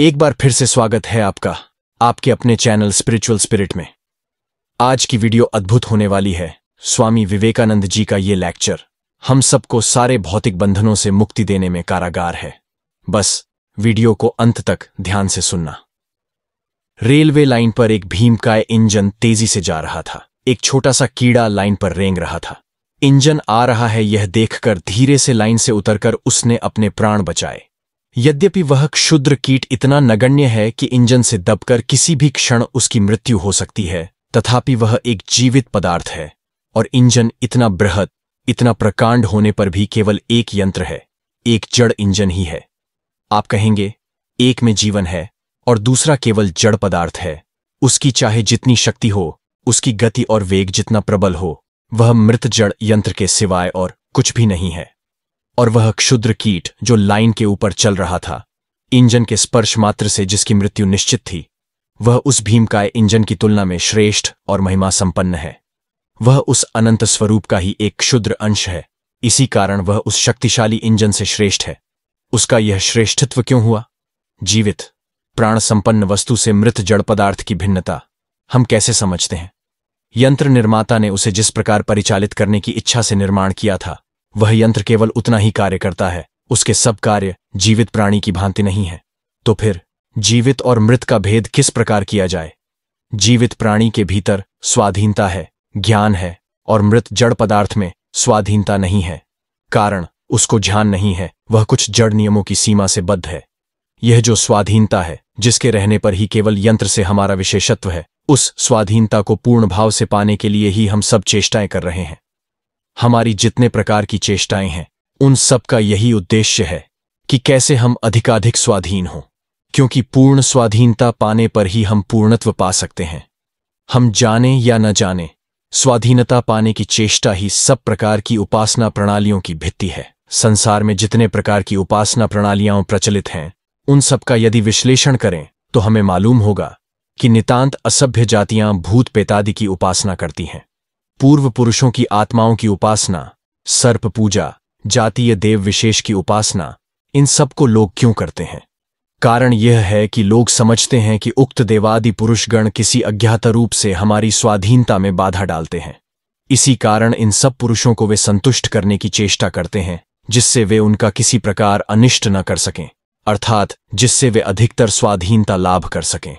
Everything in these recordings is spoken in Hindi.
एक बार फिर से स्वागत है आपका आपके अपने चैनल स्पिरिचुअल स्पिरिट में आज की वीडियो अद्भुत होने वाली है स्वामी विवेकानंद जी का ये लेक्चर हम सबको सारे भौतिक बंधनों से मुक्ति देने में कारागार है बस वीडियो को अंत तक ध्यान से सुनना रेलवे लाइन पर एक भीम का इंजन तेजी से जा रहा था एक छोटा सा कीड़ा लाइन पर रेंग रहा था इंजन आ रहा है यह देखकर धीरे से लाइन से उतरकर उसने अपने प्राण बचाए यद्यपि वह क्षुद्र कीट इतना नगण्य है कि इंजन से दबकर किसी भी क्षण उसकी मृत्यु हो सकती है तथापि वह एक जीवित पदार्थ है और इंजन इतना बृहद इतना प्रकांड होने पर भी केवल एक यंत्र है एक जड़ इंजन ही है आप कहेंगे एक में जीवन है और दूसरा केवल जड़ पदार्थ है उसकी चाहे जितनी शक्ति हो उसकी गति और वेग जितना प्रबल हो वह मृत जड़ यंत्र के सिवाय और कुछ भी नहीं है और वह क्षुद्र कीट जो लाइन के ऊपर चल रहा था इंजन के स्पर्श मात्र से जिसकी मृत्यु निश्चित थी वह उस भीमकाय इंजन की तुलना में श्रेष्ठ और महिमा संपन्न है वह उस अनंत स्वरूप का ही एक क्षुद्र अंश है इसी कारण वह उस शक्तिशाली इंजन से श्रेष्ठ है उसका यह श्रेष्ठत्व क्यों हुआ जीवित प्राण संपन्न वस्तु से मृत जड़ पदार्थ की भिन्नता हम कैसे समझते हैं यंत्र निर्माता ने उसे जिस प्रकार परिचालित करने की इच्छा से निर्माण किया था वह यंत्र केवल उतना ही कार्य करता है उसके सब कार्य जीवित प्राणी की भांति नहीं है तो फिर जीवित और मृत का भेद किस प्रकार किया जाए जीवित प्राणी के भीतर स्वाधीनता है ज्ञान है और मृत जड़ पदार्थ में स्वाधीनता नहीं है कारण उसको ध्यान नहीं है वह कुछ जड़ नियमों की सीमा से बद्ध है यह जो स्वाधीनता है जिसके रहने पर ही केवल यंत्र से हमारा विशेषत्व है उस स्वाधीनता को पूर्ण भाव से पाने के लिए ही हम सब चेष्टाएं कर रहे हैं हमारी जितने प्रकार की चेष्टाएं हैं उन सब का यही उद्देश्य है कि कैसे हम अधिकाधिक स्वाधीन हों क्योंकि पूर्ण स्वाधीनता पाने पर ही हम पूर्णत्व पा सकते हैं हम जाने या न जाने स्वाधीनता पाने की चेष्टा ही सब प्रकार की उपासना प्रणालियों की भित्ति है संसार में जितने प्रकार की उपासना प्रणालियां प्रचलित हैं उन सब का यदि विश्लेषण करें तो हमें मालूम होगा कि नितांत असभ्य जातियां भूत पेतादि की उपासना करती हैं पूर्व पुरुषों की आत्माओं की उपासना सर्प पूजा जातीय देव विशेष की उपासना इन सब को लोग क्यों करते हैं कारण यह है कि लोग समझते हैं कि उक्त देवादि पुरुषगण किसी अज्ञात रूप से हमारी स्वाधीनता में बाधा डालते हैं इसी कारण इन सब पुरुषों को वे संतुष्ट करने की चेष्टा करते हैं जिससे वे उनका किसी प्रकार अनिष्ट न कर सकें अर्थात जिससे वे अधिकतर स्वाधीनता लाभ कर सकें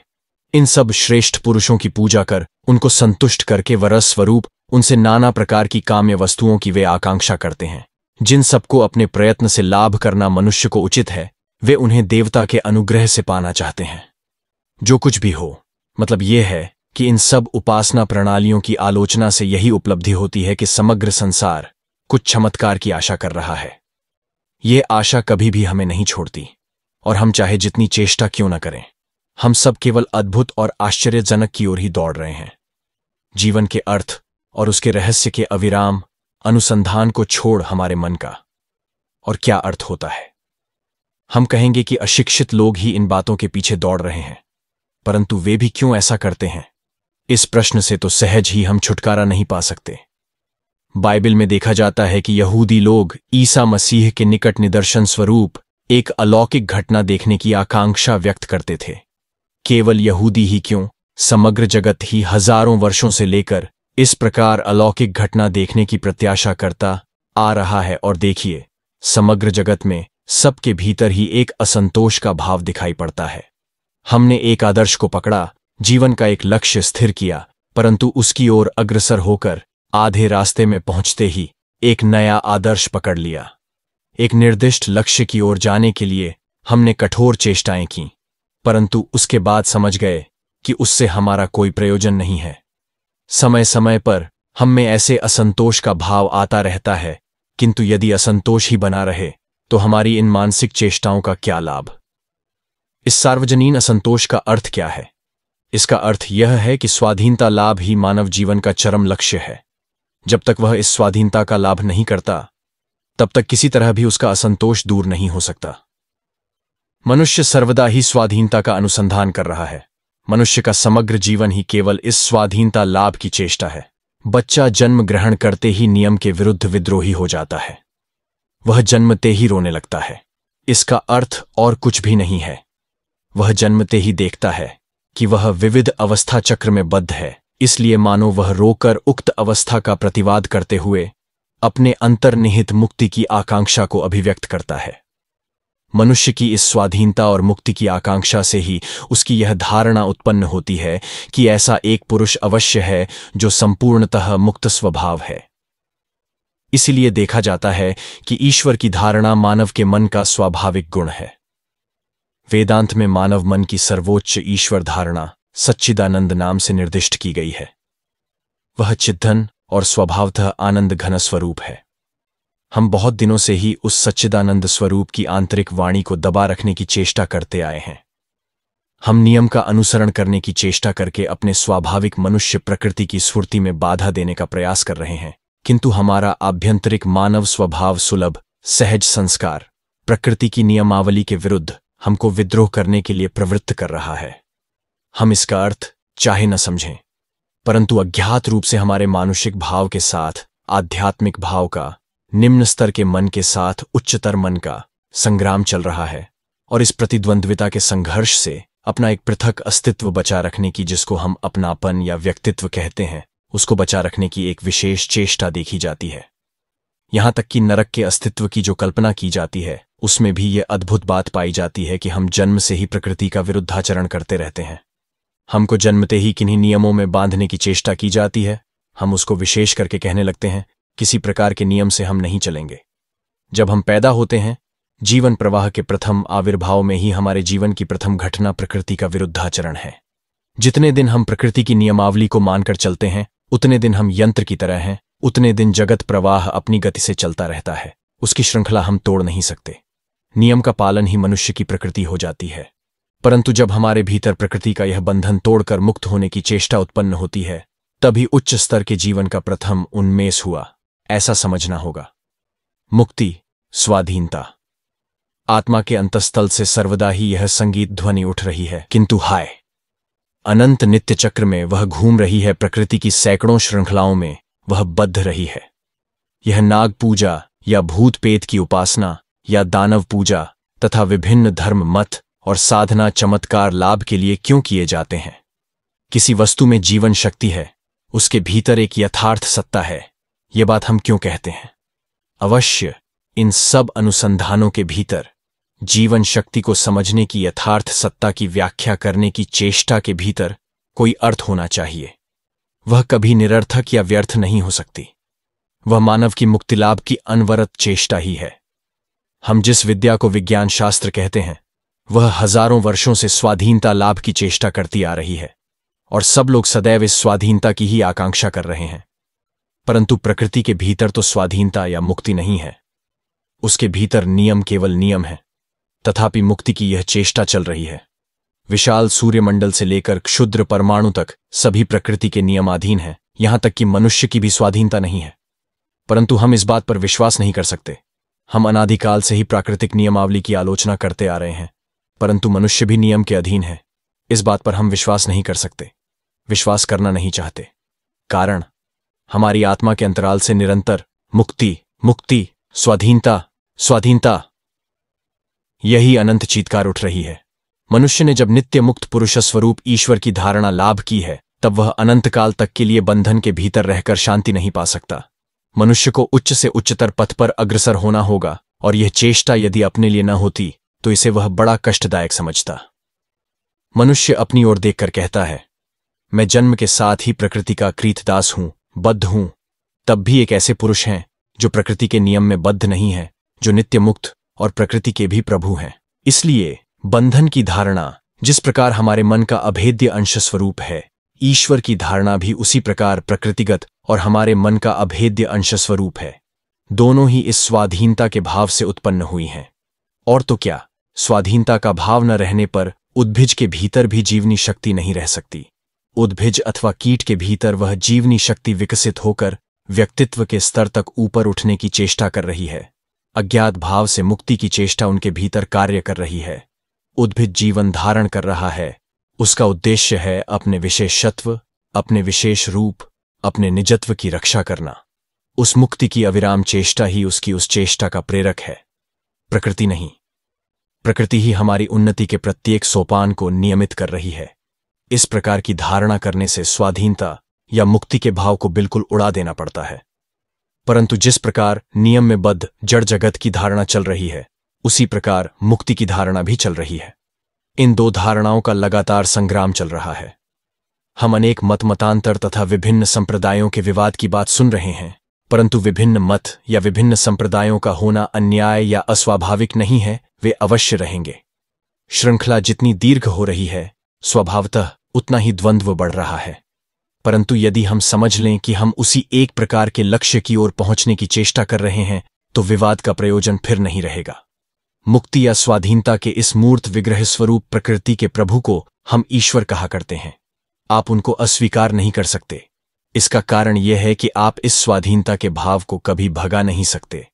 इन सब श्रेष्ठ पुरुषों की पूजा कर उनको संतुष्ट करके वरस स्वरूप उनसे नाना प्रकार की काम्य वस्तुओं की वे आकांक्षा करते हैं जिन सबको अपने प्रयत्न से लाभ करना मनुष्य को उचित है वे उन्हें देवता के अनुग्रह से पाना चाहते हैं जो कुछ भी हो मतलब ये है कि इन सब उपासना प्रणालियों की आलोचना से यही उपलब्धि होती है कि समग्र संसार कुछ चमत्कार की आशा कर रहा है ये आशा कभी भी हमें नहीं छोड़ती और हम चाहे जितनी चेष्टा क्यों न करें हम सब केवल अद्भुत और आश्चर्यजनक की ओर ही दौड़ रहे हैं जीवन के अर्थ और उसके रहस्य के अविराम अनुसंधान को छोड़ हमारे मन का और क्या अर्थ होता है हम कहेंगे कि अशिक्षित लोग ही इन बातों के पीछे दौड़ रहे हैं परंतु वे भी क्यों ऐसा करते हैं इस प्रश्न से तो सहज ही हम छुटकारा नहीं पा सकते बाइबल में देखा जाता है कि यहूदी लोग ईसा मसीह के निकट निदर्शन स्वरूप एक अलौकिक घटना देखने की आकांक्षा व्यक्त करते थे केवल यहूदी ही क्यों समग्र जगत ही हजारों वर्षों से लेकर इस प्रकार अलौकिक घटना देखने की प्रत्याशा करता आ रहा है और देखिए समग्र जगत में सबके भीतर ही एक असंतोष का भाव दिखाई पड़ता है हमने एक आदर्श को पकड़ा जीवन का एक लक्ष्य स्थिर किया परंतु उसकी ओर अग्रसर होकर आधे रास्ते में पहुंचते ही एक नया आदर्श पकड़ लिया एक निर्दिष्ट लक्ष्य की ओर जाने के लिए हमने कठोर चेष्टाएं कीं परंतु उसके बाद समझ गए कि उससे हमारा कोई प्रयोजन नहीं है समय समय पर हम में ऐसे असंतोष का भाव आता रहता है किंतु यदि असंतोष ही बना रहे तो हमारी इन मानसिक चेष्टाओं का क्या लाभ इस सार्वजनीन असंतोष का अर्थ क्या है इसका अर्थ यह है कि स्वाधीनता लाभ ही मानव जीवन का चरम लक्ष्य है जब तक वह इस स्वाधीनता का लाभ नहीं करता तब तक किसी तरह भी उसका असंतोष दूर नहीं हो सकता मनुष्य सर्वदा ही स्वाधीनता का अनुसंधान कर रहा है मनुष्य का समग्र जीवन ही केवल इस स्वाधीनता लाभ की चेष्टा है बच्चा जन्म ग्रहण करते ही नियम के विरुद्ध विद्रोही हो जाता है वह जन्मते ही रोने लगता है इसका अर्थ और कुछ भी नहीं है वह जन्मते ही देखता है कि वह विविध अवस्था चक्र में बद्ध है इसलिए मानो वह रोकर उक्त अवस्था का प्रतिवाद करते हुए अपने अंतर्निहित मुक्ति की आकांक्षा को अभिव्यक्त करता है मनुष्य की इस स्वाधीनता और मुक्ति की आकांक्षा से ही उसकी यह धारणा उत्पन्न होती है कि ऐसा एक पुरुष अवश्य है जो संपूर्णतः मुक्त स्वभाव है इसलिए देखा जाता है कि ईश्वर की धारणा मानव के मन का स्वाभाविक गुण है वेदांत में मानव मन की सर्वोच्च ईश्वर धारणा सच्चिदानंद नाम से निर्दिष्ट की गई है वह चिद्धन और स्वभावतः आनंद घन स्वरूप है हम बहुत दिनों से ही उस सच्चिदानंद स्वरूप की आंतरिक वाणी को दबा रखने की चेष्टा करते आए हैं हम नियम का अनुसरण करने की चेष्टा करके अपने स्वाभाविक मनुष्य प्रकृति की स्फूर्ति में बाधा देने का प्रयास कर रहे हैं किंतु हमारा आभ्यंतरिक मानव स्वभाव सुलभ सहज संस्कार प्रकृति की नियमावली के विरुद्ध हमको विद्रोह करने के लिए प्रवृत्त कर रहा है हम इसका अर्थ चाहे न समझें परंतु अज्ञात रूप से हमारे मानुषिक भाव के साथ आध्यात्मिक भाव का निम्न स्तर के मन के साथ उच्चतर मन का संग्राम चल रहा है और इस प्रतिद्वंद्विता के संघर्ष से अपना एक पृथक अस्तित्व बचा रखने की जिसको हम अपनापन या व्यक्तित्व कहते हैं उसको बचा रखने की एक विशेष चेष्टा देखी जाती है यहां तक कि नरक के अस्तित्व की जो कल्पना की जाती है उसमें भी ये अद्भुत बात पाई जाती है कि हम जन्म से ही प्रकृति का विरुद्धाचरण करते रहते हैं हमको जन्मते ही किन्हीं नियमों में बांधने की चेष्टा की जाती है हम उसको विशेष करके कहने लगते हैं किसी प्रकार के नियम से हम नहीं चलेंगे जब हम पैदा होते हैं जीवन प्रवाह के प्रथम आविर्भाव में ही हमारे जीवन की प्रथम घटना प्रकृति का विरुद्धाचरण है जितने दिन हम प्रकृति की नियमावली को मानकर चलते हैं उतने दिन हम यंत्र की तरह हैं उतने दिन जगत प्रवाह अपनी गति से चलता रहता है उसकी श्रृंखला हम तोड़ नहीं सकते नियम का पालन ही मनुष्य की प्रकृति हो जाती है परंतु जब हमारे भीतर प्रकृति का यह बंधन तोड़कर मुक्त होने की चेष्टा उत्पन्न होती है तभी उच्च स्तर के जीवन का प्रथम उन्मेष हुआ ऐसा समझना होगा मुक्ति स्वाधीनता आत्मा के अंतस्थल से सर्वदा ही यह संगीत ध्वनि उठ रही है किंतु हाय अनंत नित्य चक्र में वह घूम रही है प्रकृति की सैकड़ों श्रृंखलाओं में वह बद्ध रही है यह नाग पूजा या भूत पेत की उपासना या दानव पूजा तथा विभिन्न धर्म मत और साधना चमत्कार लाभ के लिए क्यों किए जाते हैं किसी वस्तु में जीवन शक्ति है उसके भीतर एक यथार्थ सत्ता है ये बात हम क्यों कहते हैं अवश्य इन सब अनुसंधानों के भीतर जीवन शक्ति को समझने की यथार्थ सत्ता की व्याख्या करने की चेष्टा के भीतर कोई अर्थ होना चाहिए वह कभी निरर्थक या व्यर्थ नहीं हो सकती वह मानव की मुक्तिलाभ की अनवरत चेष्टा ही है हम जिस विद्या को विज्ञान शास्त्र कहते हैं वह हजारों वर्षों से स्वाधीनता लाभ की चेष्टा करती आ रही है और सब लोग सदैव इस स्वाधीनता की ही आकांक्षा कर रहे हैं परंतु प्रकृति के भीतर तो स्वाधीनता या मुक्ति नहीं है उसके भीतर नियम केवल नियम है तथापि मुक्ति की यह चेष्टा चल रही है विशाल सूर्यमंडल से लेकर क्षुद्र परमाणु तक सभी प्रकृति के नियमाधीन है यहां तक कि मनुष्य की भी स्वाधीनता नहीं है परंतु हम इस बात पर विश्वास नहीं कर सकते हम अनादिकाल से ही प्राकृतिक नियमावली की आलोचना करते आ रहे हैं परंतु मनुष्य भी नियम के अधीन है इस बात पर हम विश्वास नहीं कर सकते विश्वास करना नहीं चाहते कारण हमारी आत्मा के अंतराल से निरंतर मुक्ति मुक्ति स्वाधीनता स्वाधीनता यही अनंत चीतकार उठ रही है मनुष्य ने जब नित्य मुक्त पुरुष स्वरूप ईश्वर की धारणा लाभ की है तब वह अनंत काल तक के लिए बंधन के भीतर रहकर शांति नहीं पा सकता मनुष्य को उच्च से उच्चतर पथ पर अग्रसर होना होगा और यह चेष्टा यदि अपने लिए न होती तो इसे वह बड़ा कष्टदायक समझता मनुष्य अपनी ओर देखकर कहता है मैं जन्म के साथ ही प्रकृति का कृतदास हूं बद्ध हूं तब भी एक ऐसे पुरुष हैं जो प्रकृति के नियम में बद्ध नहीं है जो नित्य मुक्त और प्रकृति के भी प्रभु हैं इसलिए बंधन की धारणा जिस प्रकार हमारे मन का अभेद्य अंशस्वरूप है ईश्वर की धारणा भी उसी प्रकार प्रकृतिगत और हमारे मन का अभेद्य अंशस्वरूप है दोनों ही इस स्वाधीनता के भाव से उत्पन्न हुई हैं और तो क्या स्वाधीनता का भाव न रहने पर उद्भिज के भीतर भी जीवनी शक्ति नहीं रह सकती उद्भिज अथवा कीट के भीतर वह जीवनी शक्ति विकसित होकर व्यक्तित्व के स्तर तक ऊपर उठने की चेष्टा कर रही है अज्ञात भाव से मुक्ति की चेष्टा उनके भीतर कार्य कर रही है उद्भिद जीवन धारण कर रहा है उसका उद्देश्य है अपने विशेषत्व अपने विशेष रूप अपने निजत्व की रक्षा करना उस मुक्ति की अविराम चेष्टा ही उसकी उस चेष्टा का प्रेरक है प्रकृति नहीं प्रकृति ही हमारी उन्नति के प्रत्येक सोपान को नियमित कर रही है इस प्रकार की धारणा करने से स्वाधीनता या मुक्ति के भाव को बिल्कुल उड़ा देना पड़ता है परंतु जिस प्रकार नियम में बद्ध जड़ जगत की धारणा चल रही है उसी प्रकार मुक्ति की धारणा भी चल रही है इन दो धारणाओं का लगातार संग्राम चल रहा है हम अनेक मत मतांतर तथा विभिन्न संप्रदायों के विवाद की बात सुन रहे हैं परंतु विभिन्न मत या विभिन्न संप्रदायों का होना अन्याय या अस्वाभाविक नहीं है वे अवश्य रहेंगे श्रृंखला जितनी दीर्घ हो रही है स्वभावतः उतना ही द्वंद्व बढ़ रहा है परंतु यदि हम समझ लें कि हम उसी एक प्रकार के लक्ष्य की ओर पहुंचने की चेष्टा कर रहे हैं तो विवाद का प्रयोजन फिर नहीं रहेगा मुक्ति या स्वाधीनता के इस मूर्त विग्रह स्वरूप प्रकृति के प्रभु को हम ईश्वर कहा करते हैं आप उनको अस्वीकार नहीं कर सकते इसका कारण यह है कि आप इस स्वाधीनता के भाव को कभी भगा नहीं सकते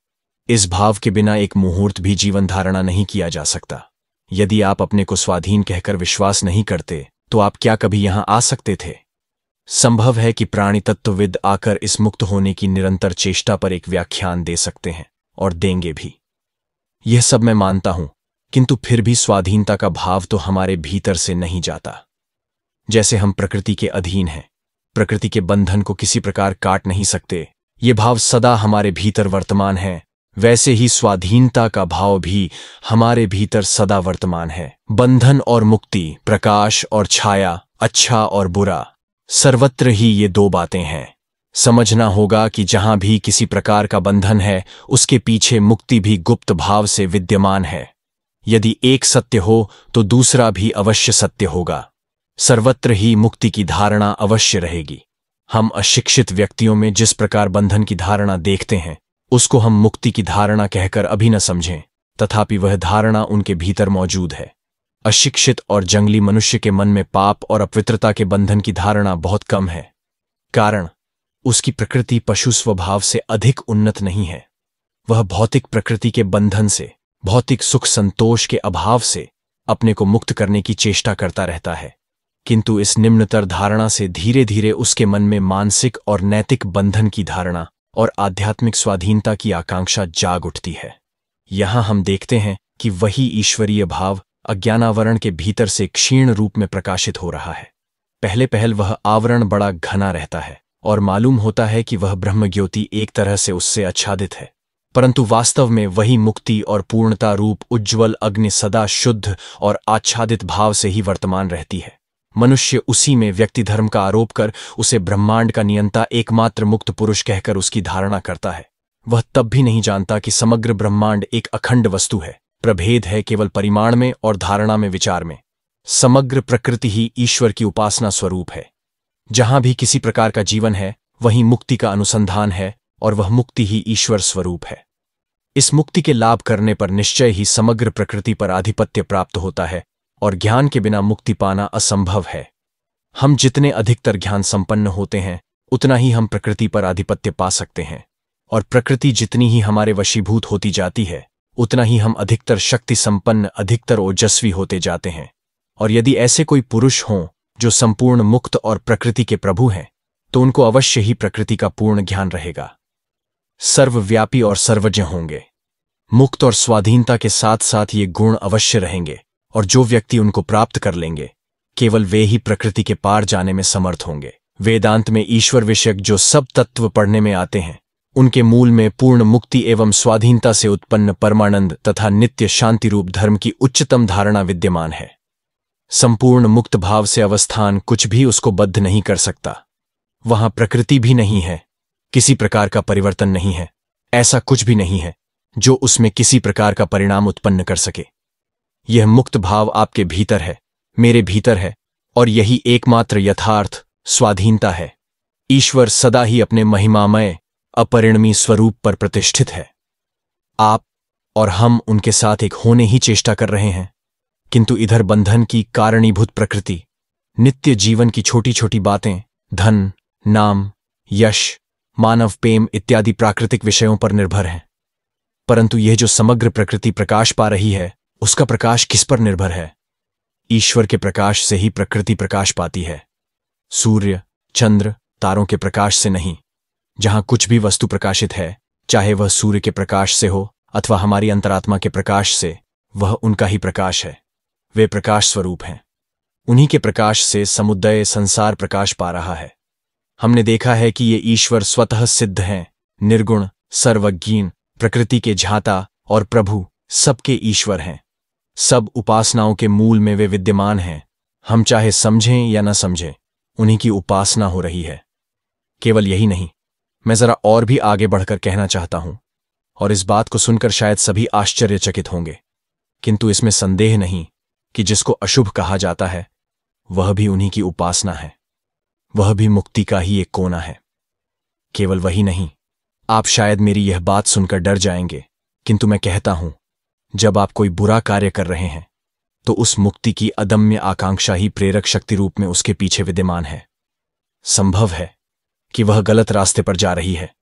इस भाव के बिना एक मुहूर्त भी जीवन धारणा नहीं किया जा सकता यदि आप अपने को स्वाधीन कहकर विश्वास नहीं करते तो आप क्या कभी यहां आ सकते थे संभव है कि प्राणी तत्वविद आकर इस मुक्त होने की निरंतर चेष्टा पर एक व्याख्यान दे सकते हैं और देंगे भी यह सब मैं मानता हूं किंतु फिर भी स्वाधीनता का भाव तो हमारे भीतर से नहीं जाता जैसे हम प्रकृति के अधीन हैं प्रकृति के बंधन को किसी प्रकार काट नहीं सकते ये भाव सदा हमारे भीतर वर्तमान है वैसे ही स्वाधीनता का भाव भी हमारे भीतर सदा वर्तमान है बंधन और मुक्ति प्रकाश और छाया अच्छा और बुरा सर्वत्र ही ये दो बातें हैं समझना होगा कि जहां भी किसी प्रकार का बंधन है उसके पीछे मुक्ति भी गुप्त भाव से विद्यमान है यदि एक सत्य हो तो दूसरा भी अवश्य सत्य होगा सर्वत्र ही मुक्ति की धारणा अवश्य रहेगी हम अशिक्षित व्यक्तियों में जिस प्रकार बंधन की धारणा देखते हैं उसको हम मुक्ति की धारणा कहकर अभी न समझें तथापि वह धारणा उनके भीतर मौजूद है अशिक्षित और जंगली मनुष्य के मन में पाप और अपवित्रता के बंधन की धारणा बहुत कम है कारण उसकी प्रकृति पशु स्वभाव से अधिक उन्नत नहीं है वह भौतिक प्रकृति के बंधन से भौतिक सुख संतोष के अभाव से अपने को मुक्त करने की चेष्टा करता रहता है किंतु इस निम्नतर धारणा से धीरे धीरे उसके मन में मानसिक और नैतिक बंधन की धारणा और आध्यात्मिक स्वाधीनता की आकांक्षा जाग उठती है यहां हम देखते हैं कि वही ईश्वरीय भाव अज्ञानावरण के भीतर से क्षीण रूप में प्रकाशित हो रहा है पहले पहल वह आवरण बड़ा घना रहता है और मालूम होता है कि वह ब्रह्मज्योति एक तरह से उससे आच्छादित है परंतु वास्तव में वही मुक्ति और पूर्णता रूप उज्ज्वल अग्नि सदा शुद्ध और आच्छादित भाव से ही वर्तमान रहती है मनुष्य उसी में व्यक्ति धर्म का आरोप कर उसे ब्रह्मांड का नियंता एकमात्र मुक्त पुरुष कहकर उसकी धारणा करता है वह तब भी नहीं जानता कि समग्र ब्रह्मांड एक अखंड वस्तु है प्रभेद है केवल परिमाण में और धारणा में विचार में समग्र प्रकृति ही ईश्वर की उपासना स्वरूप है जहां भी किसी प्रकार का जीवन है वहीं मुक्ति का अनुसंधान है और वह मुक्ति ही ईश्वर स्वरूप है इस मुक्ति के लाभ करने पर निश्चय ही समग्र प्रकृति पर आधिपत्य प्राप्त होता है और ज्ञान के बिना मुक्ति पाना असंभव है हम जितने अधिकतर ज्ञान संपन्न होते हैं उतना ही हम प्रकृति पर आधिपत्य पा सकते हैं और प्रकृति जितनी ही हमारे वशीभूत होती जाती है उतना ही हम अधिकतर शक्ति संपन्न अधिकतर ओजस्वी होते जाते हैं और यदि ऐसे कोई पुरुष हों जो संपूर्ण मुक्त और प्रकृति के प्रभु हैं तो उनको अवश्य ही प्रकृति का पूर्ण ज्ञान रहेगा सर्वव्यापी और सर्वज्ञ होंगे मुक्त और स्वाधीनता के साथ साथ ये गुण अवश्य रहेंगे और जो व्यक्ति उनको प्राप्त कर लेंगे केवल वे ही प्रकृति के पार जाने में समर्थ होंगे वेदांत में ईश्वर विषयक जो सब तत्व पढ़ने में आते हैं उनके मूल में पूर्ण मुक्ति एवं स्वाधीनता से उत्पन्न परमानंद तथा नित्य शांति रूप धर्म की उच्चतम धारणा विद्यमान है संपूर्ण मुक्त भाव से अवस्थान कुछ भी उसको बद्ध नहीं कर सकता वहां प्रकृति भी नहीं है किसी प्रकार का परिवर्तन नहीं है ऐसा कुछ भी नहीं है जो उसमें किसी प्रकार का परिणाम उत्पन्न कर सके यह मुक्त भाव आपके भीतर है मेरे भीतर है और यही एकमात्र यथार्थ स्वाधीनता है ईश्वर सदा ही अपने महिमामय अपरिणमी स्वरूप पर प्रतिष्ठित है आप और हम उनके साथ एक होने ही चेष्टा कर रहे हैं किंतु इधर बंधन की कारणीभूत प्रकृति नित्य जीवन की छोटी छोटी बातें धन नाम यश मानव प्रेम इत्यादि प्राकृतिक विषयों पर निर्भर हैं परंतु यह जो समग्र प्रकृति प्रकाश पा रही है उसका प्रकाश किस पर निर्भर है ईश्वर के प्रकाश से ही प्रकृति प्रकाश पाती है सूर्य चंद्र तारों के प्रकाश से नहीं जहां कुछ भी वस्तु प्रकाशित है चाहे वह सूर्य के प्रकाश से हो अथवा हमारी अंतरात्मा के प्रकाश से वह उनका ही प्रकाश है वे प्रकाश स्वरूप हैं उन्हीं के प्रकाश से समुदाय संसार प्रकाश पा रहा है हमने देखा है कि ये ईश्वर स्वतः सिद्ध हैं निर्गुण सर्वज्ञीन प्रकृति के झाता और प्रभु सबके ईश्वर हैं सब उपासनाओं के मूल में वे विद्यमान हैं हम चाहे समझें या न समझें उन्हीं की उपासना हो रही है केवल यही नहीं मैं जरा और भी आगे बढ़कर कहना चाहता हूं और इस बात को सुनकर शायद सभी आश्चर्यचकित होंगे किंतु इसमें संदेह नहीं कि जिसको अशुभ कहा जाता है वह भी उन्हीं की उपासना है वह भी मुक्ति का ही एक कोना है केवल वही नहीं आप शायद मेरी यह बात सुनकर डर जाएंगे किंतु मैं कहता हूं जब आप कोई बुरा कार्य कर रहे हैं तो उस मुक्ति की अदम्य आकांक्षा ही प्रेरक शक्ति रूप में उसके पीछे विद्यमान है संभव है कि वह गलत रास्ते पर जा रही है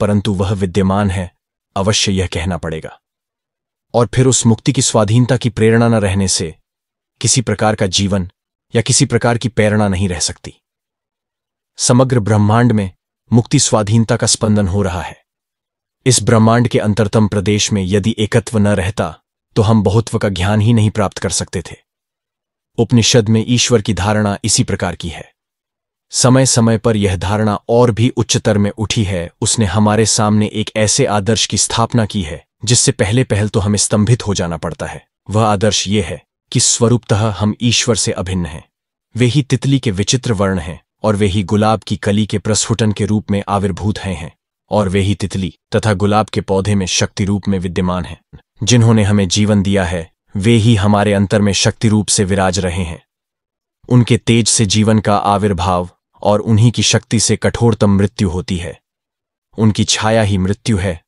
परंतु वह विद्यमान है अवश्य यह कहना पड़ेगा और फिर उस मुक्ति की स्वाधीनता की प्रेरणा न रहने से किसी प्रकार का जीवन या किसी प्रकार की प्रेरणा नहीं रह सकती समग्र ब्रह्मांड में मुक्ति स्वाधीनता का स्पंदन हो रहा है इस ब्रह्मांड के अंतरतम प्रदेश में यदि एकत्व न रहता तो हम बहुत्व का ज्ञान ही नहीं प्राप्त कर सकते थे उपनिषद में ईश्वर की धारणा इसी प्रकार की है समय समय पर यह धारणा और भी उच्चतर में उठी है उसने हमारे सामने एक ऐसे आदर्श की स्थापना की है जिससे पहले पहल तो हमें स्तंभित हो जाना पड़ता है वह आदर्श ये है कि स्वरूपतः हम ईश्वर से अभिन्न हैं वे ही तितली के विचित्र वर्ण हैं और वे ही गुलाब की कली के प्रस्फुटन के रूप में आविर्भूत हैं और वे ही तितली तथा गुलाब के पौधे में शक्ति रूप में विद्यमान हैं जिन्होंने हमें जीवन दिया है वे ही हमारे अंतर में शक्ति रूप से विराज रहे हैं उनके तेज से जीवन का आविर्भाव और उन्हीं की शक्ति से कठोरतम मृत्यु होती है उनकी छाया ही मृत्यु है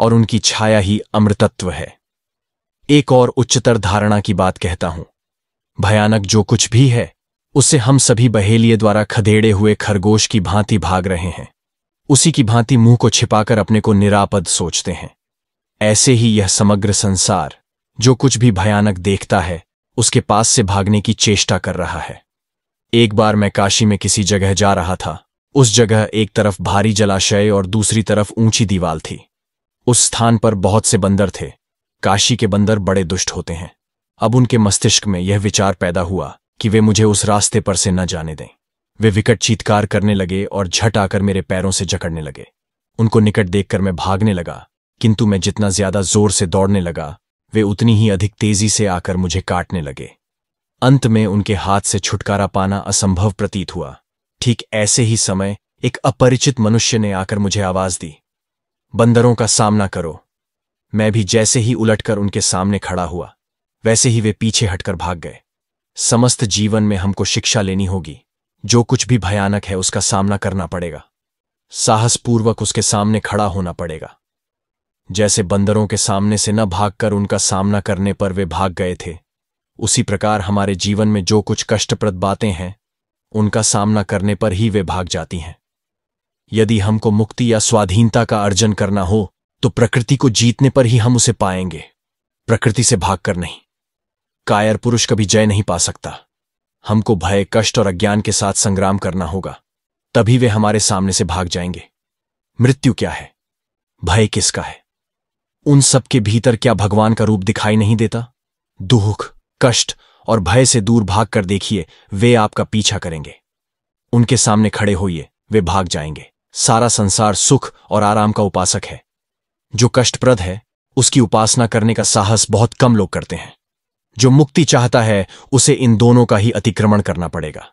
और उनकी छाया ही अमृतत्व है एक और उच्चतर धारणा की बात कहता हूं भयानक जो कुछ भी है उससे हम सभी बहेलिए द्वारा खदेड़े हुए खरगोश की भांति भाग रहे हैं उसी की भांति मुंह को छिपाकर अपने को निरापद सोचते हैं ऐसे ही यह समग्र संसार जो कुछ भी भयानक देखता है उसके पास से भागने की चेष्टा कर रहा है एक बार मैं काशी में किसी जगह जा रहा था उस जगह एक तरफ भारी जलाशय और दूसरी तरफ ऊंची दीवाल थी उस स्थान पर बहुत से बंदर थे काशी के बंदर बड़े दुष्ट होते हैं अब उनके मस्तिष्क में यह विचार पैदा हुआ कि वे मुझे उस रास्ते पर से न जाने दें वे विकट चीतकार करने लगे और झट आकर मेरे पैरों से जकड़ने लगे उनको निकट देखकर मैं भागने लगा किंतु मैं जितना ज्यादा जोर से दौड़ने लगा वे उतनी ही अधिक तेजी से आकर मुझे काटने लगे अंत में उनके हाथ से छुटकारा पाना असंभव प्रतीत हुआ ठीक ऐसे ही समय एक अपरिचित मनुष्य ने आकर मुझे आवाज दी बंदरों का सामना करो मैं भी जैसे ही उलटकर उनके सामने खड़ा हुआ वैसे ही वे पीछे हटकर भाग गए समस्त जीवन में हमको शिक्षा लेनी होगी जो कुछ भी भयानक है उसका सामना करना पड़ेगा साहसपूर्वक उसके सामने खड़ा होना पड़ेगा जैसे बंदरों के सामने से न भागकर उनका सामना करने पर वे भाग गए थे उसी प्रकार हमारे जीवन में जो कुछ कष्टप्रद बातें हैं उनका सामना करने पर ही वे भाग जाती हैं यदि हमको मुक्ति या स्वाधीनता का अर्जन करना हो तो प्रकृति को जीतने पर ही हम उसे पाएंगे प्रकृति से भागकर नहीं कायर पुरुष कभी जय नहीं पा सकता हमको भय कष्ट और अज्ञान के साथ संग्राम करना होगा तभी वे हमारे सामने से भाग जाएंगे मृत्यु क्या है भय किसका है उन सब के भीतर क्या भगवान का रूप दिखाई नहीं देता दुख कष्ट और भय से दूर भाग कर देखिए वे आपका पीछा करेंगे उनके सामने खड़े होइए वे भाग जाएंगे सारा संसार सुख और आराम का उपासक है जो कष्टप्रद है उसकी उपासना करने का साहस बहुत कम लोग करते हैं जो मुक्ति चाहता है उसे इन दोनों का ही अतिक्रमण करना पड़ेगा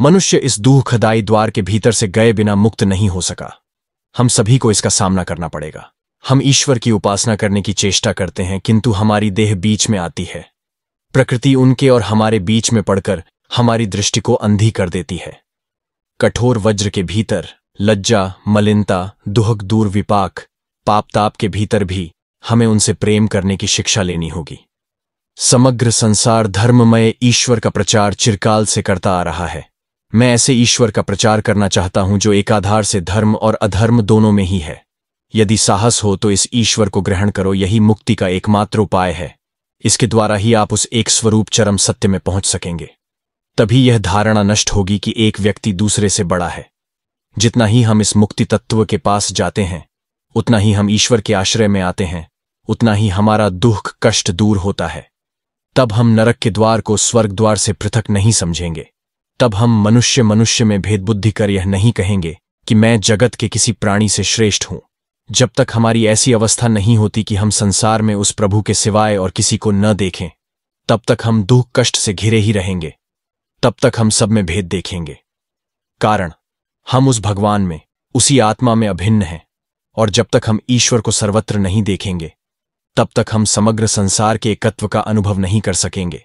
मनुष्य इस दूह खदाई द्वार के भीतर से गए बिना मुक्त नहीं हो सका हम सभी को इसका सामना करना पड़ेगा हम ईश्वर की उपासना करने की चेष्टा करते हैं किंतु हमारी देह बीच में आती है प्रकृति उनके और हमारे बीच में पड़कर हमारी दृष्टि को अंधी कर देती है कठोर वज्र के भीतर लज्जा मलिनता दुहक दूर विपाक पापताप के भीतर भी हमें उनसे प्रेम करने की शिक्षा लेनी होगी समग्र संसार धर्ममय ईश्वर का प्रचार चिरकाल से करता आ रहा है मैं ऐसे ईश्वर का प्रचार करना चाहता हूं जो एकाधार से धर्म और अधर्म दोनों में ही है यदि साहस हो तो इस ईश्वर को ग्रहण करो यही मुक्ति का एकमात्र उपाय है इसके द्वारा ही आप उस एक स्वरूप चरम सत्य में पहुंच सकेंगे तभी यह धारणा नष्ट होगी कि एक व्यक्ति दूसरे से बड़ा है जितना ही हम इस मुक्ति तत्व के पास जाते हैं उतना ही हम ईश्वर के आश्रय में आते हैं उतना ही हमारा दुख कष्ट दूर होता है तब हम नरक के द्वार को स्वर्ग द्वार से पृथक नहीं समझेंगे तब हम मनुष्य मनुष्य में भेदबुद्धि कर यह नहीं कहेंगे कि मैं जगत के किसी प्राणी से श्रेष्ठ हूं जब तक हमारी ऐसी अवस्था नहीं होती कि हम संसार में उस प्रभु के सिवाय और किसी को न देखें तब तक हम दुख कष्ट से घिरे ही रहेंगे तब तक हम सब में भेद देखेंगे कारण हम उस भगवान में उसी आत्मा में अभिन्न हैं और जब तक हम ईश्वर को सर्वत्र नहीं देखेंगे तब तक हम समग्र संसार के एकत्व का अनुभव नहीं कर सकेंगे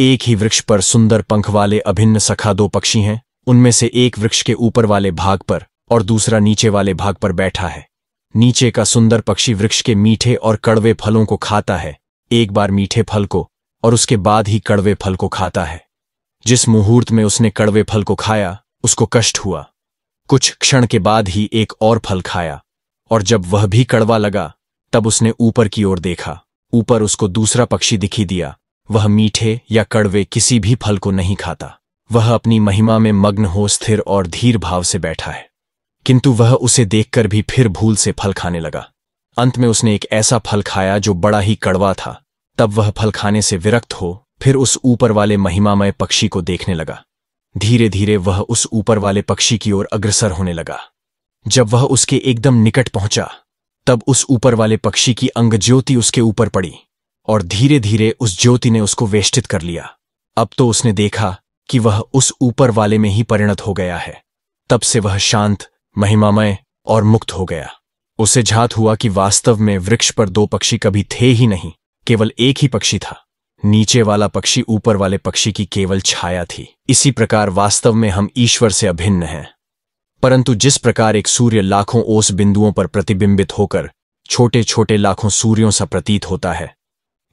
एक ही वृक्ष पर सुंदर पंख वाले अभिन्न सखा दो पक्षी हैं उनमें से एक वृक्ष के ऊपर वाले भाग पर और दूसरा नीचे वाले भाग पर बैठा है नीचे का सुंदर पक्षी वृक्ष के मीठे और कड़वे फलों को खाता है एक बार मीठे फल को और उसके बाद ही कड़वे फल को खाता है जिस मुहूर्त में उसने कड़वे फल को खाया उसको कष्ट हुआ कुछ क्षण के बाद ही एक और फल खाया और जब वह भी कड़वा लगा तब उसने ऊपर की ओर देखा ऊपर उसको दूसरा पक्षी दिखी दिया वह मीठे या कड़वे किसी भी फल को नहीं खाता वह अपनी महिमा में मग्न हो स्थिर और धीर भाव से बैठा है किंतु वह उसे देखकर भी फिर भूल से फल खाने लगा अंत में उसने एक ऐसा फल खाया जो बड़ा ही कड़वा था तब वह फल खाने से विरक्त हो फिर उस ऊपर वाले महिमामय पक्षी को देखने लगा धीरे धीरे वह उस ऊपर वाले पक्षी की ओर अग्रसर होने लगा जब वह उसके एकदम निकट पहुंचा तब उस ऊपर वाले पक्षी की अंग ज्योति उसके ऊपर पड़ी और धीरे धीरे उस ज्योति ने उसको वेष्टित कर लिया अब तो उसने देखा कि वह उस ऊपर वाले में ही परिणत हो गया है तब से वह शांत महिमामय और मुक्त हो गया उसे झात हुआ कि वास्तव में वृक्ष पर दो पक्षी कभी थे ही नहीं केवल एक ही पक्षी था नीचे वाला पक्षी ऊपर वाले पक्षी की केवल छाया थी इसी प्रकार वास्तव में हम ईश्वर से अभिन्न हैं परंतु जिस प्रकार एक सूर्य लाखों ओस बिंदुओं पर प्रतिबिंबित होकर छोटे छोटे लाखों सूर्यों सा प्रतीत होता है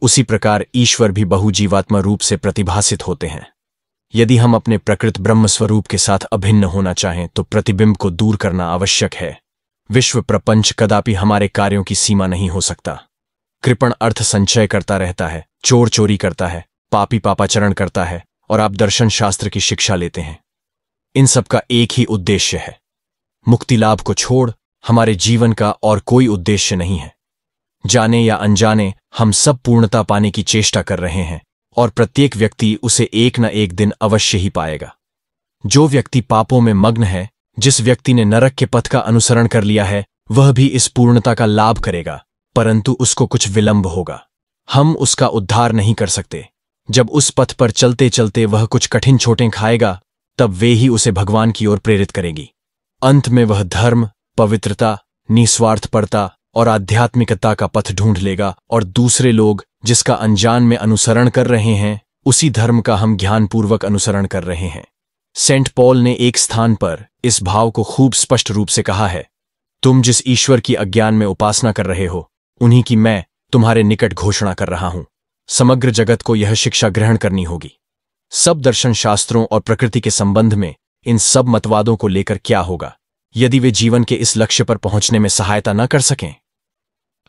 उसी प्रकार ईश्वर भी बहुजीवात्मा रूप से प्रतिभासित होते हैं यदि हम अपने प्रकृत ब्रह्मस्वरूप के साथ अभिन्न होना चाहें तो प्रतिबिंब को दूर करना आवश्यक है विश्व प्रपंच कदापि हमारे कार्यों की सीमा नहीं हो सकता कृपण अर्थ संचय करता रहता है चोर चोरी करता है पापी पापाचरण करता है और आप दर्शन शास्त्र की शिक्षा लेते हैं इन सब का एक ही उद्देश्य है मुक्ति लाभ को छोड़ हमारे जीवन का और कोई उद्देश्य नहीं है जाने या अनजाने हम सब पूर्णता पाने की चेष्टा कर रहे हैं और प्रत्येक व्यक्ति उसे एक न एक दिन अवश्य ही पाएगा जो व्यक्ति पापों में मग्न है जिस व्यक्ति ने नरक के पथ का अनुसरण कर लिया है वह भी इस पूर्णता का लाभ करेगा परंतु उसको कुछ विलंब होगा हम उसका उद्धार नहीं कर सकते जब उस पथ पर चलते चलते वह कुछ कठिन छोटें खाएगा तब वे ही उसे भगवान की ओर प्रेरित करेंगी अंत में वह धर्म पवित्रता निस्वार्थपरता और आध्यात्मिकता का पथ ढूंढ लेगा और दूसरे लोग जिसका अनजान में अनुसरण कर रहे हैं उसी धर्म का हम ज्ञानपूर्वक अनुसरण कर रहे हैं सेंट पॉल ने एक स्थान पर इस भाव को खूब स्पष्ट रूप से कहा है तुम जिस ईश्वर की अज्ञान में उपासना कर रहे हो उन्हीं की मैं तुम्हारे निकट घोषणा कर रहा हूं समग्र जगत को यह शिक्षा ग्रहण करनी होगी सब दर्शन शास्त्रों और प्रकृति के संबंध में इन सब मतवादों को लेकर क्या होगा यदि वे जीवन के इस लक्ष्य पर पहुंचने में सहायता न कर सकें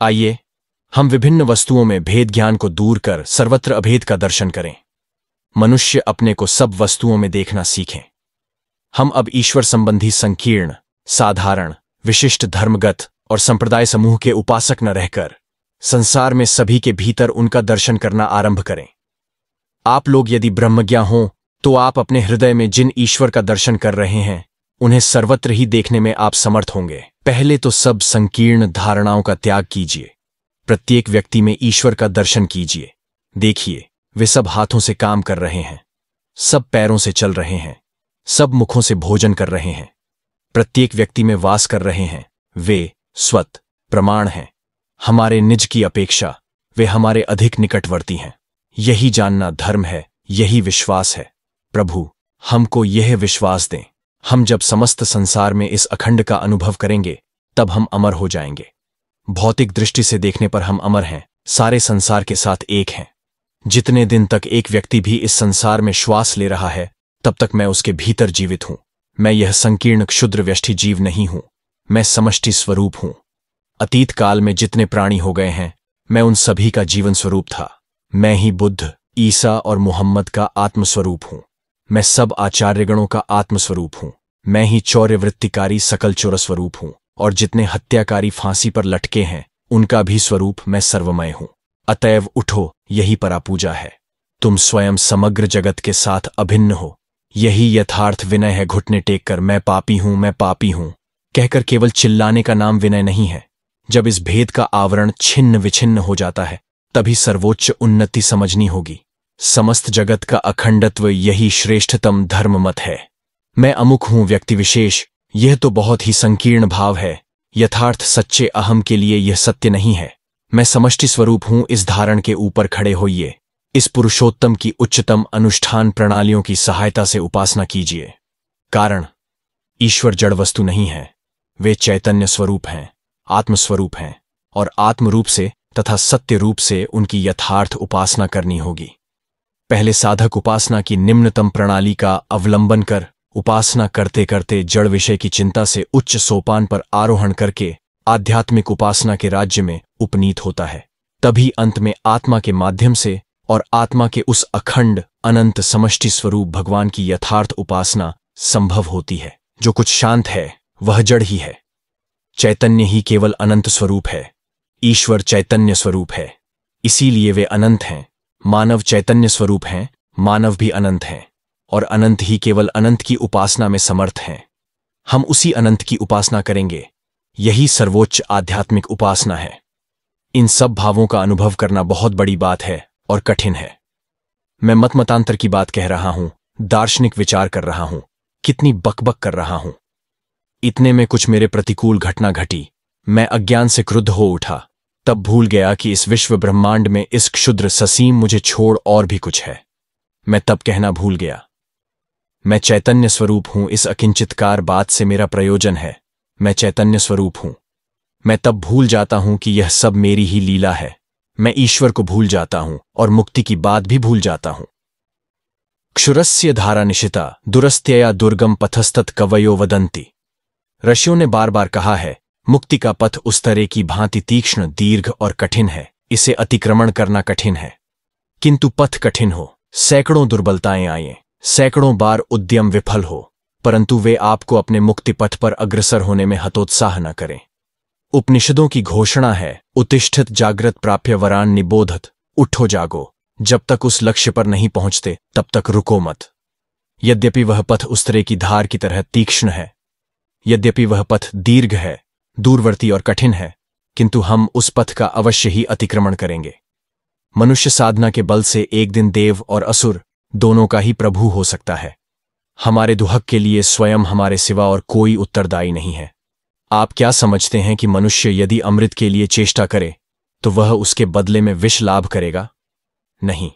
आइए हम विभिन्न वस्तुओं में भेद ज्ञान को दूर कर सर्वत्र अभेद का दर्शन करें मनुष्य अपने को सब वस्तुओं में देखना सीखें हम अब ईश्वर संबंधी संकीर्ण साधारण विशिष्ट धर्मगत और संप्रदाय समूह के उपासक न रहकर संसार में सभी के भीतर उनका दर्शन करना आरंभ करें आप लोग यदि ब्रह्मज्ञा हों तो आप अपने हृदय में जिन ईश्वर का दर्शन कर रहे हैं उन्हें सर्वत्र ही देखने में आप समर्थ होंगे पहले तो सब संकीर्ण धारणाओं का त्याग कीजिए प्रत्येक व्यक्ति में ईश्वर का दर्शन कीजिए देखिए वे सब हाथों से काम कर रहे हैं सब पैरों से चल रहे हैं सब मुखों से भोजन कर रहे हैं प्रत्येक व्यक्ति में वास कर रहे हैं वे स्वत प्रमाण हैं हमारे निज की अपेक्षा वे हमारे अधिक निकटवर्ती हैं यही जानना धर्म है यही विश्वास है प्रभु हमको यह विश्वास दें हम जब समस्त संसार में इस अखंड का अनुभव करेंगे तब हम अमर हो जाएंगे भौतिक दृष्टि से देखने पर हम अमर हैं सारे संसार के साथ एक हैं जितने दिन तक एक व्यक्ति भी इस संसार में श्वास ले रहा है तब तक मैं उसके भीतर जीवित हूं मैं यह संकीर्ण क्षुद्र व्यष्टि जीव नहीं हूं मैं समष्टि स्वरूप हूं अतीत काल में जितने प्राणी हो गए हैं मैं उन सभी का जीवन स्वरूप था मैं ही बुद्ध ईसा और मोहम्मद का आत्मस्वरूप हूँ मैं सब आचार्यगणों का आत्मस्वरूप हूँ मैं ही चौर्यवृत्तिकारी सकल चोर स्वरूप हूँ और जितने हत्याकारी फांसी पर लटके हैं उनका भी स्वरूप मैं सर्वमय हूँ अतएव उठो यही परापूजा है तुम स्वयं समग्र जगत के साथ अभिन्न हो यही यथार्थ विनय है घुटने टेक कर मैं पापी हूं मैं पापी हूं कहकर केवल चिल्लाने का नाम विनय नहीं है जब इस भेद का आवरण छिन्न विछिन्न हो जाता है तभी सर्वोच्च उन्नति समझनी होगी समस्त जगत का अखंडत्व यही श्रेष्ठतम धर्म मत है मैं अमुक हूं व्यक्ति विशेष यह तो बहुत ही संकीर्ण भाव है यथार्थ सच्चे अहम के लिए यह सत्य नहीं है मैं समष्टि स्वरूप हूं इस धारण के ऊपर खड़े होइए इस पुरुषोत्तम की उच्चतम अनुष्ठान प्रणालियों की सहायता से उपासना कीजिए कारण ईश्वर जड़ वस्तु नहीं है वे चैतन्य स्वरूप हैं आत्मस्वरूप हैं और आत्मरूप से तथा सत्य रूप से उनकी यथार्थ उपासना करनी होगी पहले साधक उपासना की निम्नतम प्रणाली का अवलंबन कर उपासना करते करते जड़ विषय की चिंता से उच्च सोपान पर आरोहण करके आध्यात्मिक उपासना के राज्य में उपनीत होता है तभी अंत में आत्मा के माध्यम से और आत्मा के उस अखंड अनंत समष्टि स्वरूप भगवान की यथार्थ उपासना संभव होती है जो कुछ शांत है वह जड़ ही है चैतन्य ही केवल अनंत स्वरूप है ईश्वर चैतन्य स्वरूप है इसीलिए वे अनंत हैं मानव चैतन्य स्वरूप हैं मानव भी अनंत हैं और अनंत ही केवल अनंत की उपासना में समर्थ हैं हम उसी अनंत की उपासना करेंगे यही सर्वोच्च आध्यात्मिक उपासना है इन सब भावों का अनुभव करना बहुत बड़ी बात है और कठिन है मैं मतमतांतर की बात कह रहा हूं दार्शनिक विचार कर रहा हूं कितनी बकबक कर रहा हूं इतने में कुछ मेरे प्रतिकूल घटना घटी मैं अज्ञान से क्रुद्ध हो उठा तब भूल गया कि इस विश्व ब्रह्मांड में इस क्षुद्र ससीम मुझे छोड़ और भी कुछ है मैं तब कहना भूल गया मैं चैतन्य स्वरूप हूं इस अकिंचितकार बात से मेरा प्रयोजन है मैं चैतन्य स्वरूप हूं मैं तब भूल जाता हूं कि यह सब मेरी ही लीला है मैं ईश्वर को भूल जाता हूं और मुक्ति की बात भी भूल जाता हूं क्षुरस्य धारा निशिता दुरस्त्यया दुर्गम पथस्तत कवयो वदंती ऋषियों ने बार बार कहा है मुक्ति का पथ उस तरह की भांति तीक्ष्ण दीर्घ और कठिन है इसे अतिक्रमण करना कठिन है किंतु पथ कठिन हो सैकड़ों दुर्बलताएं आए सैकड़ों बार उद्यम विफल हो परंतु वे आपको अपने मुक्ति पथ पर अग्रसर होने में हतोत्साह न करें उपनिषदों की घोषणा है उत्तिष्ठित जागृत प्राप्य वरान निबोधत उठो जागो जब तक उस लक्ष्य पर नहीं पहुंचते तब तक रुको मत यद्यपि वह पथ उस तरह की धार की तरह तीक्ष्ण है यद्यपि वह पथ दीर्घ है दूरवर्ती और कठिन है किंतु हम उस पथ का अवश्य ही अतिक्रमण करेंगे मनुष्य साधना के बल से एक दिन देव और असुर दोनों का ही प्रभु हो सकता है हमारे दुहक के लिए स्वयं हमारे सिवा और कोई उत्तरदायी नहीं है आप क्या समझते हैं कि मनुष्य यदि अमृत के लिए चेष्टा करे तो वह उसके बदले में विष लाभ करेगा नहीं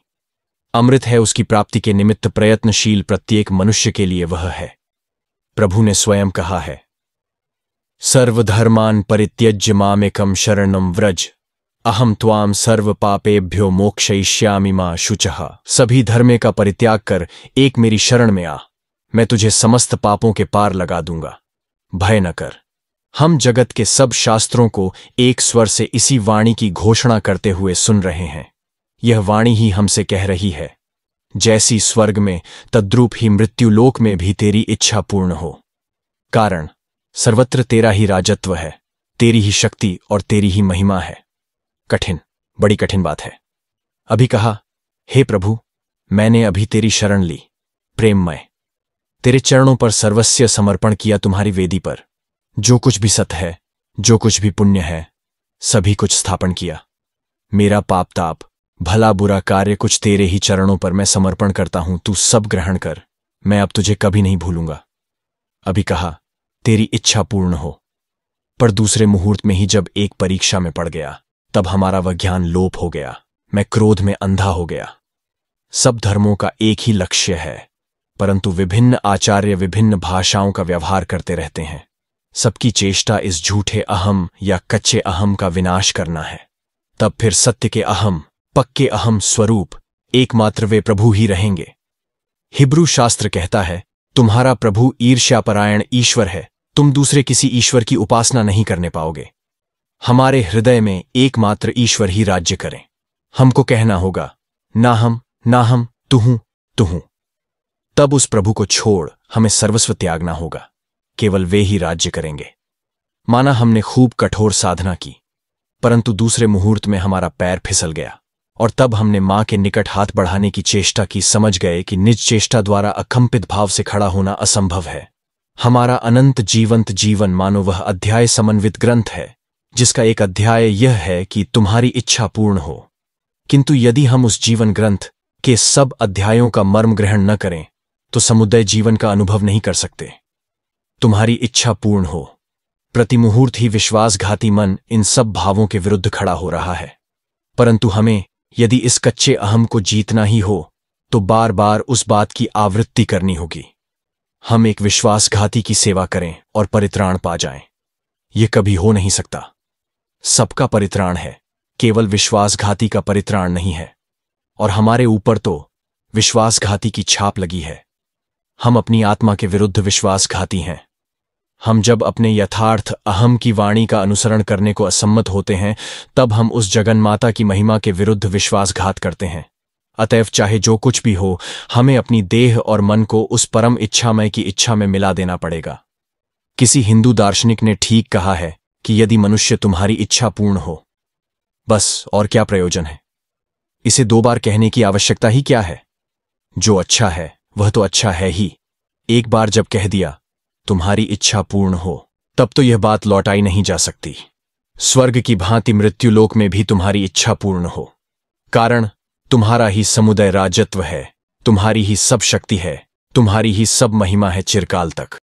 अमृत है उसकी प्राप्ति के निमित्त प्रयत्नशील प्रत्येक मनुष्य के लिए वह है प्रभु ने स्वयं कहा है सर्वधर्मान परित्यज्य मामेकम शरणम व्रज अहम त्वाम सर्व पापेभ्यो मोक्षयिष्यामी माँ शुचह सभी धर्मे का परित्याग कर एक मेरी शरण में आ मैं तुझे समस्त पापों के पार लगा दूंगा भय न कर हम जगत के सब शास्त्रों को एक स्वर से इसी वाणी की घोषणा करते हुए सुन रहे हैं यह वाणी ही हमसे कह रही है जैसी स्वर्ग में तद्रूप ही मृत्युलोक में भी तेरी इच्छा पूर्ण हो कारण सर्वत्र तेरा ही राजत्व है तेरी ही शक्ति और तेरी ही महिमा है कठिन बड़ी कठिन बात है अभी कहा हे प्रभु मैंने अभी तेरी शरण ली प्रेममय तेरे चरणों पर सर्वस्व समर्पण किया तुम्हारी वेदी पर जो कुछ भी सत है जो कुछ भी पुण्य है सभी कुछ स्थापन किया मेरा पाप ताप भला बुरा कार्य कुछ तेरे ही चरणों पर मैं समर्पण करता हूं तू सब ग्रहण कर मैं अब तुझे कभी नहीं भूलूंगा अभी कहा तेरी इच्छा पूर्ण हो पर दूसरे मुहूर्त में ही जब एक परीक्षा में पड़ गया तब हमारा वह ज्ञान लोप हो गया मैं क्रोध में अंधा हो गया सब धर्मों का एक ही लक्ष्य है परंतु विभिन्न आचार्य विभिन्न भाषाओं का व्यवहार करते रहते हैं सबकी चेष्टा इस झूठे अहम या कच्चे अहम का विनाश करना है तब फिर सत्य के अहम पक्के अहम स्वरूप एकमात्र वे प्रभु ही रहेंगे हिब्रू शास्त्र कहता है तुम्हारा प्रभु ईर्ष्यापरायण ईश्वर है तुम दूसरे किसी ईश्वर की उपासना नहीं करने पाओगे हमारे हृदय में एकमात्र ईश्वर ही राज्य करें हमको कहना होगा ना हम ना हम तुहू तुहू तब उस प्रभु को छोड़ हमें सर्वस्व त्यागना होगा केवल वे ही राज्य करेंगे माना हमने खूब कठोर साधना की परंतु दूसरे मुहूर्त में हमारा पैर फिसल गया और तब हमने माँ के निकट हाथ बढ़ाने की चेष्टा की समझ गए कि निज चेष्टा द्वारा अखंपित भाव से खड़ा होना असंभव है हमारा अनंत जीवंत जीवन मानो वह अध्याय समन्वित ग्रंथ है जिसका एक अध्याय यह है कि तुम्हारी इच्छा पूर्ण हो किंतु यदि हम उस जीवन ग्रंथ के सब अध्यायों का मर्म ग्रहण न करें तो समुदाय जीवन का अनुभव नहीं कर सकते तुम्हारी इच्छा पूर्ण हो प्रतिमुहूर्त ही विश्वासघाती मन इन सब भावों के विरुद्ध खड़ा हो रहा है परंतु हमें यदि इस कच्चे अहम को जीतना ही हो तो बार बार उस बात की आवृत्ति करनी होगी हम एक विश्वासघाती की सेवा करें और परित्राण पा जाएं। ये कभी हो नहीं सकता सबका परित्राण है केवल विश्वासघाती का परित्राण नहीं है और हमारे ऊपर तो विश्वासघाती की छाप लगी है हम अपनी आत्मा के विरुद्ध विश्वासघाती हैं हम जब अपने यथार्थ अहम की वाणी का अनुसरण करने को असम्मत होते हैं तब हम उस जगन माता की महिमा के विरुद्ध विश्वासघात करते हैं अतएव चाहे जो कुछ भी हो हमें अपनी देह और मन को उस परम इच्छामय की इच्छा में मिला देना पड़ेगा किसी हिंदू दार्शनिक ने ठीक कहा है कि यदि मनुष्य तुम्हारी इच्छा पूर्ण हो बस और क्या प्रयोजन है इसे दो बार कहने की आवश्यकता ही क्या है जो अच्छा है वह तो अच्छा है ही एक बार जब कह दिया तुम्हारी इच्छा पूर्ण हो तब तो यह बात लौटाई नहीं जा सकती स्वर्ग की भांति मृत्यु लोक में भी तुम्हारी इच्छा पूर्ण हो कारण तुम्हारा ही समुदाय राजत्व है तुम्हारी ही सब शक्ति है तुम्हारी ही सब महिमा है चिरकाल तक